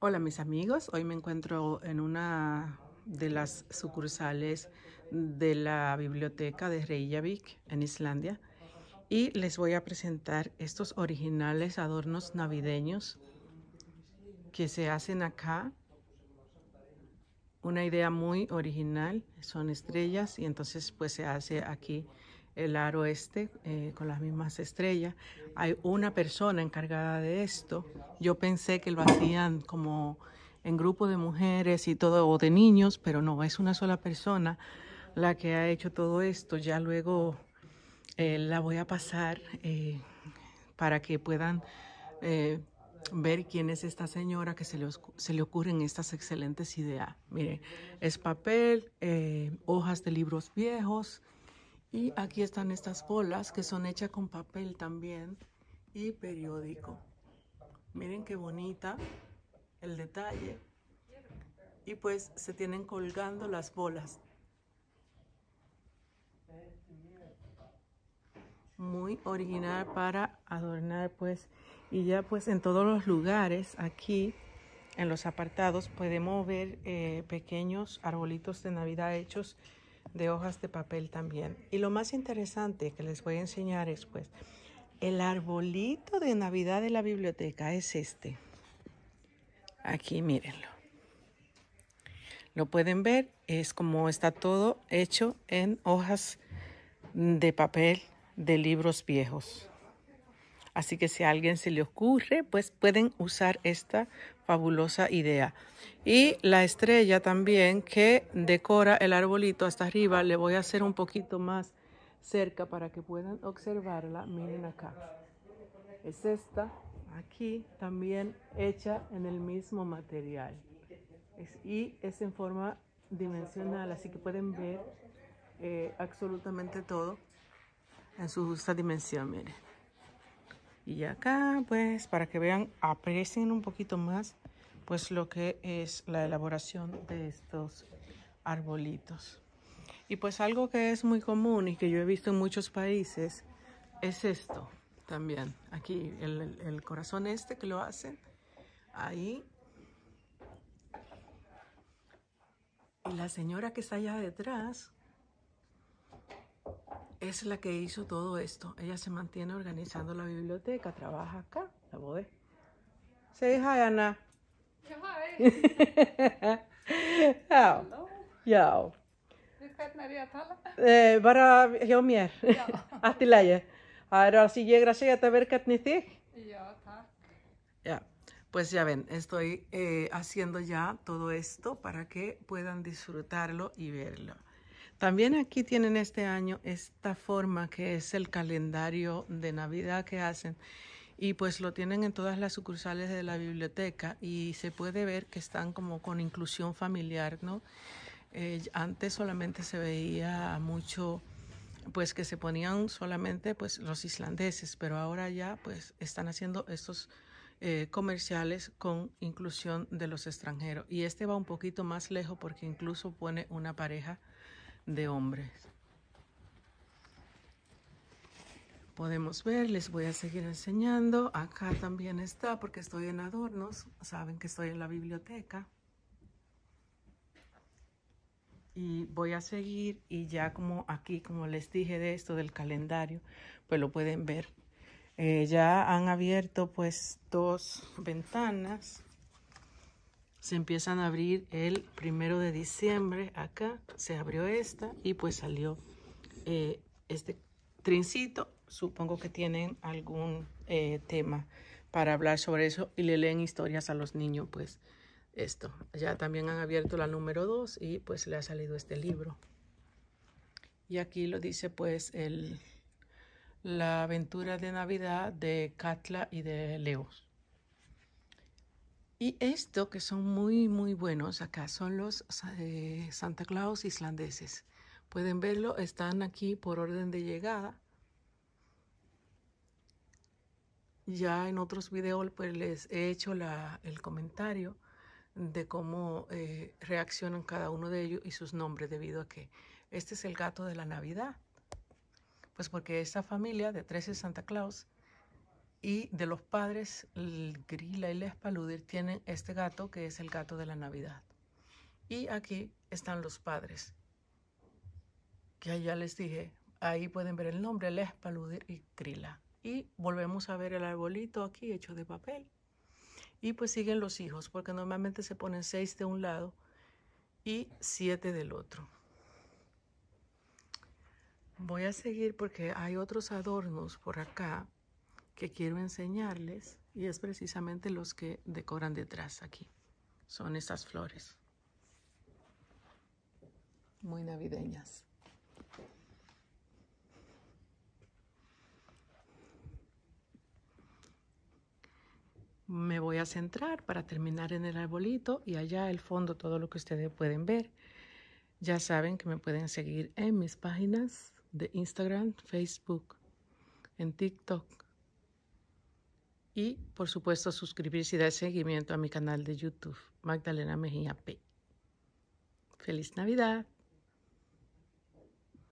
Hola mis amigos, hoy me encuentro en una de las sucursales de la biblioteca de Reykjavik en Islandia y les voy a presentar estos originales adornos navideños que se hacen acá. Una idea muy original, son estrellas y entonces pues se hace aquí el aro este eh, con las mismas estrellas. Hay una persona encargada de esto. Yo pensé que lo hacían como en grupo de mujeres y todo, o de niños, pero no, es una sola persona la que ha hecho todo esto. Ya luego eh, la voy a pasar eh, para que puedan ver quién es esta señora que se le, se le ocurren estas excelentes ideas. Miren, es papel, hojas de libros viejos, y aquí están estas bolas que son hechas con papel también y periódico. Miren qué bonita el detalle. Y pues se tienen colgando las bolas. Muy original para adornar pues. Y ya pues en todos los lugares aquí en los apartados podemos ver eh, pequeños arbolitos de Navidad hechos de hojas de papel también. Y lo más interesante que les voy a enseñar es pues el arbolito de Navidad de la biblioteca es este. Aquí mírenlo. Lo pueden ver, es como está todo hecho en hojas de papel de libros viejos. Así que si a alguien se le ocurre, pues pueden usar esta fabulosa idea. Y la estrella también que decora el arbolito hasta arriba, le voy a hacer un poquito más cerca para que puedan observarla. Miren acá. Es esta, aquí también hecha en el mismo material. y es en forma dimensional, así que pueden ver eh, absolutamente todo en su justa dimensión, miren. Y acá, pues, para que vean, aprecien un poquito más, pues, lo que es la elaboración de estos arbolitos. Y pues algo que es muy común y que yo he visto en muchos países es esto también. Aquí el, el corazón este que lo hacen, ahí. Y la señora que está allá detrás es la que hizo todo esto. Ella se mantiene organizando la biblioteca, trabaja acá, la voy. Say hi, Ana. Hi. ja. Ja. Eh, bara hjá mér. Já. Allt í Ahora Það eru alls í ég að segja þetta verkefni takk. Pues ya ven, estoy eh, haciendo ya todo esto para que puedan disfrutarlo y verlo. También aquí tienen este año esta forma que es el calendario de Navidad que hacen y pues lo tienen en todas las sucursales de la biblioteca y se puede ver que están como con inclusión familiar, ¿no? Eh, antes solamente se veía mucho pues que se ponían solamente pues los islandeses, pero ahora ya pues están haciendo estos eh, comerciales con inclusión de los extranjeros. Y este va un poquito más lejos porque incluso pone una pareja de hombres. Podemos ver, les voy a seguir enseñando. Acá también está porque estoy en adornos. Saben que estoy en la biblioteca. Y voy a seguir y ya como aquí, como les dije de esto del calendario, pues lo pueden ver. Eh, ya han abierto pues dos ventanas se empiezan a abrir el primero de diciembre. Acá se abrió esta y pues salió eh, este trincito. Supongo que tienen algún eh, tema para hablar sobre eso y le leen historias a los niños, pues esto. Ya también han abierto la número 2 y pues le ha salido este libro. Y aquí lo dice pues el, la aventura de Navidad de Katla y de Leos. Y esto que son muy, muy buenos acá son los eh, Santa Claus islandeses. Pueden verlo, están aquí por orden de llegada. Ya en otros videos pues, les he hecho la, el comentario de cómo eh, reaccionan cada uno de ellos y sus nombres debido a que este es el gato de la Navidad. Pues porque esta familia de 13 Santa Claus y de los padres, Grila y Lespaludir tienen este gato que es el gato de la Navidad. Y aquí están los padres, que ya les dije, ahí pueden ver el nombre, Lespaludir y Grila. Y volvemos a ver el arbolito aquí hecho de papel. Y pues siguen los hijos, porque normalmente se ponen seis de un lado y siete del otro. Voy a seguir porque hay otros adornos por acá que quiero enseñarles y es precisamente los que decoran detrás aquí. Son estas flores. Muy navideñas. Me voy a centrar para terminar en el arbolito y allá el fondo todo lo que ustedes pueden ver. Ya saben que me pueden seguir en mis páginas de Instagram, Facebook, en TikTok y por supuesto suscribirse y dar seguimiento a mi canal de YouTube, Magdalena Mejía P. Feliz Navidad.